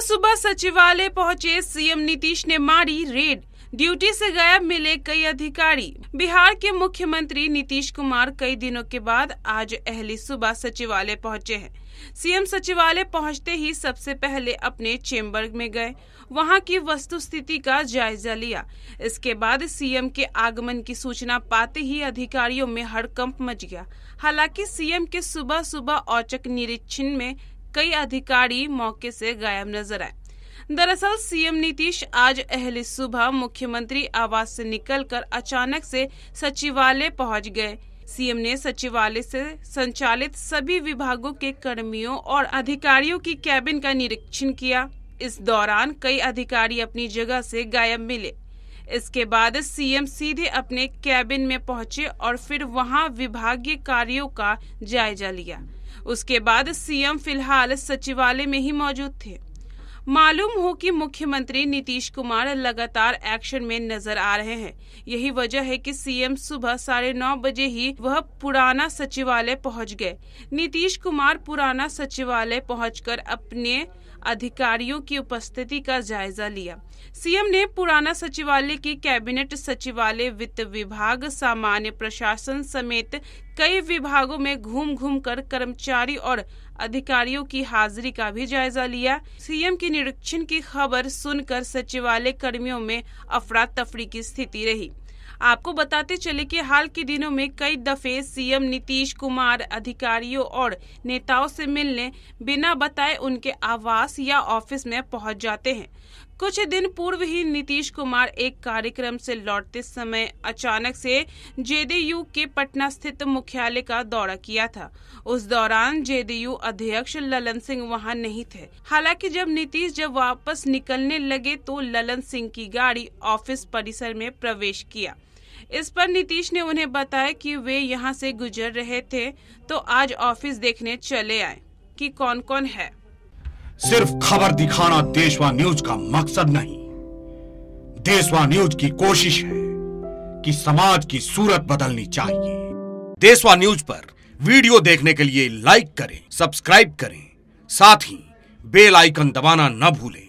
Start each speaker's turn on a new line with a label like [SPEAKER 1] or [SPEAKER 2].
[SPEAKER 1] सुबह सुबह सचिवालय पहुंचे सीएम नीतीश ने मारी रेड ड्यूटी से गायब मिले कई अधिकारी बिहार के मुख्यमंत्री नीतीश कुमार कई दिनों के बाद आज अहली सुबह सचिवालय पहुंचे हैं सीएम सचिवालय पहुंचते ही सबसे पहले अपने चेम्बर में गए वहां की वस्तु स्थिति का जायजा लिया इसके बाद सीएम के आगमन की सूचना पाते ही अधिकारियों में हड़कंप मच गया हालांकि सीएम के सुबह सुबह औचक निरीक्षण में कई अधिकारी मौके से गायब नजर आए दरअसल सीएम नीतीश आज अहली सुबह मुख्यमंत्री आवास से निकलकर अचानक से सचिवालय पहुंच गए सीएम ने सचिवालय से संचालित सभी विभागों के कर्मियों और अधिकारियों की कैबिन का निरीक्षण किया इस दौरान कई अधिकारी अपनी जगह से गायब मिले इसके बाद सीएम सीधे अपने कैबिन में पहुंचे और फिर वहां विभागीय कार्यों का जायजा लिया उसके बाद सीएम फिलहाल सचिवालय में ही मौजूद थे मालूम हो कि मुख्यमंत्री नीतीश कुमार लगातार एक्शन में नजर आ रहे हैं यही वजह है कि सीएम सुबह साढ़े नौ बजे ही वह पुराना सचिवालय पहुंच गए नीतीश कुमार पुराना सचिवालय पहुंचकर अपने अधिकारियों की उपस्थिति का जायजा लिया सीएम ने पुराना सचिवालय के कैबिनेट सचिवालय वित्त विभाग सामान्य प्रशासन समेत कई विभागों में घूम घूम कर कर्मचारी और अधिकारियों की हाजिरी का भी जायजा लिया सीएम की निरीक्षण की खबर सुनकर सचिवालय कर्मियों में अफरा तफरी की स्थिति रही आपको बताते चले कि हाल के दिनों में कई दफे सीएम नीतीश कुमार अधिकारियों और नेताओं से मिलने बिना बताए उनके आवास या ऑफिस में पहुंच जाते हैं कुछ दिन पूर्व ही नीतीश कुमार एक कार्यक्रम से लौटते समय अचानक से जेडीयू के पटना स्थित मुख्यालय का दौरा किया था उस दौरान जेडीयू अध्यक्ष ललन सिंह वहां नहीं थे हालांकि जब नीतीश जब वापस निकलने लगे तो ललन सिंह की गाड़ी ऑफिस परिसर में प्रवेश किया इस पर नीतीश ने उन्हें बताया कि वे यहाँ से गुजर रहे थे तो आज ऑफिस देखने चले आए कि कौन कौन है सिर्फ खबर दिखाना देशवा न्यूज का मकसद नहीं देशवा न्यूज की कोशिश है कि समाज की सूरत बदलनी चाहिए देशवा न्यूज पर वीडियो देखने के लिए लाइक करें सब्सक्राइब करें साथ ही बेल आइकन दबाना न भूलें